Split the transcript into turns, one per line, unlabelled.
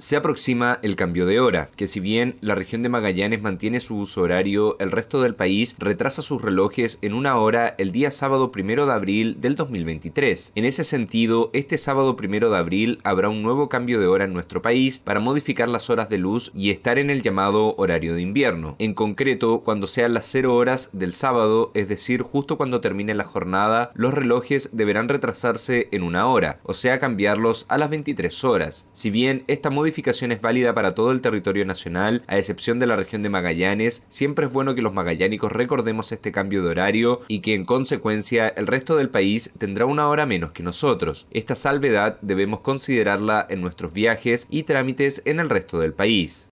Se aproxima el cambio de hora, que si bien la región de Magallanes mantiene su uso horario, el resto del país retrasa sus relojes en una hora el día sábado primero de abril del 2023. En ese sentido, este sábado primero de abril habrá un nuevo cambio de hora en nuestro país para modificar las horas de luz y estar en el llamado horario de invierno. En concreto, cuando sean las 0 horas del sábado, es decir, justo cuando termine la jornada, los relojes deberán retrasarse en una hora, o sea, cambiarlos a las 23 horas. Si bien esta modificación es válida para todo el territorio nacional, a excepción de la región de Magallanes. Siempre es bueno que los magallánicos recordemos este cambio de horario y que en consecuencia el resto del país tendrá una hora menos que nosotros. Esta salvedad debemos considerarla en nuestros viajes y trámites en el resto del país.